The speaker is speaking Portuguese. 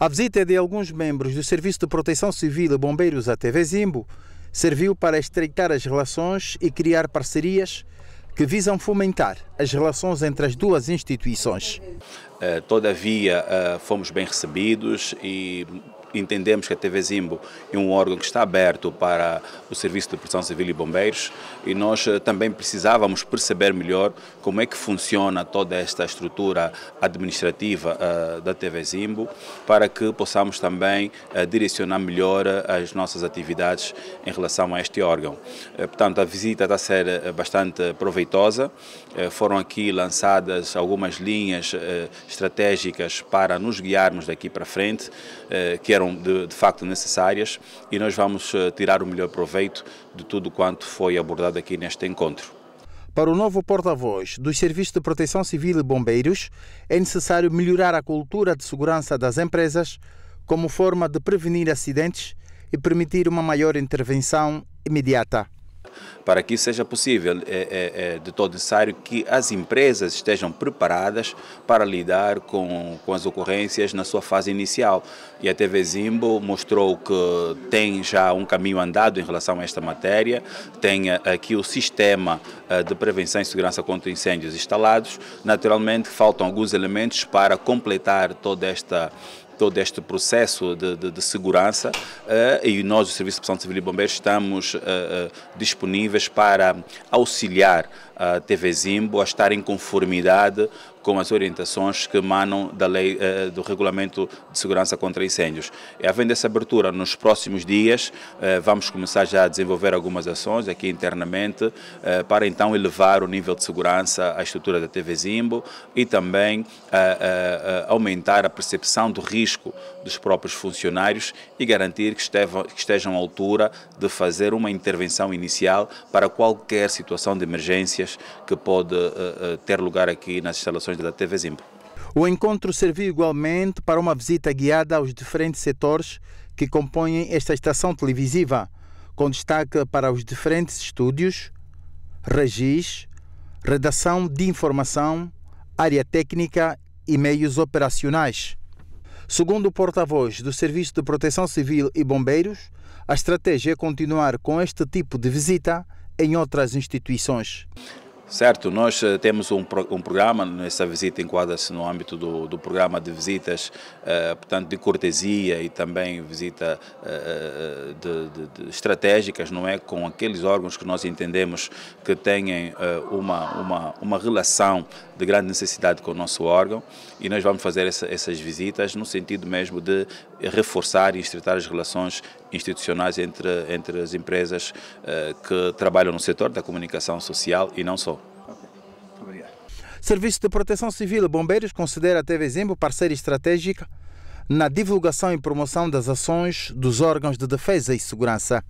A visita de alguns membros do Serviço de Proteção Civil e Bombeiros à TV Zimbo serviu para estreitar as relações e criar parcerias que visam fomentar as relações entre as duas instituições. Eh, todavia, eh, fomos bem recebidos e entendemos que a TV Zimbo é um órgão que está aberto para o Serviço de Proteção Civil e Bombeiros e nós eh, também precisávamos perceber melhor como é que funciona toda esta estrutura administrativa uh, da TV Zimbo para que possamos também uh, direcionar melhor as nossas atividades em relação a este órgão. Uh, portanto, a visita está a ser bastante proveitosa. Foram aqui lançadas algumas linhas estratégicas para nos guiarmos daqui para frente, que eram de, de facto necessárias e nós vamos eh, tirar o melhor proveito de tudo quanto foi abordado aqui neste encontro. Para o novo porta-voz dos Serviços de Proteção Civil e Bombeiros, é necessário melhorar a cultura de segurança das empresas como forma de prevenir acidentes e permitir uma maior intervenção imediata. Para que isso seja possível, é, é, é de todo necessário que as empresas estejam preparadas para lidar com, com as ocorrências na sua fase inicial. E a TV Zimbo mostrou que tem já um caminho andado em relação a esta matéria, tem aqui o sistema eh, de prevenção e segurança contra incêndios instalados. Naturalmente, faltam alguns elementos para completar toda esta todo este processo de, de, de segurança eh, e nós, o Serviço de Proteção Civil e Bombeiros, estamos eh, eh, disponíveis para auxiliar a TV Zimbo a estar em conformidade com as orientações que emanam da lei, eh, do Regulamento de Segurança contra Incêndios. E, havendo essa abertura, nos próximos dias eh, vamos começar já a desenvolver algumas ações aqui internamente eh, para então elevar o nível de segurança à estrutura da TV Zimbo e também aumentar a percepção do risco dos próprios funcionários e garantir que estejam à altura de fazer uma intervenção inicial para qualquer situação de emergências que pode ter lugar aqui nas instalações da TV Zimbo. O encontro serviu igualmente para uma visita guiada aos diferentes setores que compõem esta estação televisiva, com destaque para os diferentes estúdios, regis, redação de informação, área técnica e meios operacionais. Segundo o porta-voz do Serviço de Proteção Civil e Bombeiros, a estratégia é continuar com este tipo de visita em outras instituições. Certo, nós eh, temos um, um programa, essa visita enquadra-se no âmbito do, do, programa de visitas, eh, portanto, de cortesia e também visita eh, eh de, de, estratégicas, não é? Com aqueles órgãos que nós entendemos que têm eh, uma, uma, uma relação de grande necessidade com o nosso órgão e nós vamos fazer essa, essas visitas no sentido mesmo de reforçar e estreitar as relações institucionais entre, entre as empresas eh, que trabalham no setor da comunicação social e não só. Serviço de Proteção Civil Bombeiros considera a TV Zimbo parceira estratégica na divulgação e promoção das ações dos órgãos de defesa e segurança.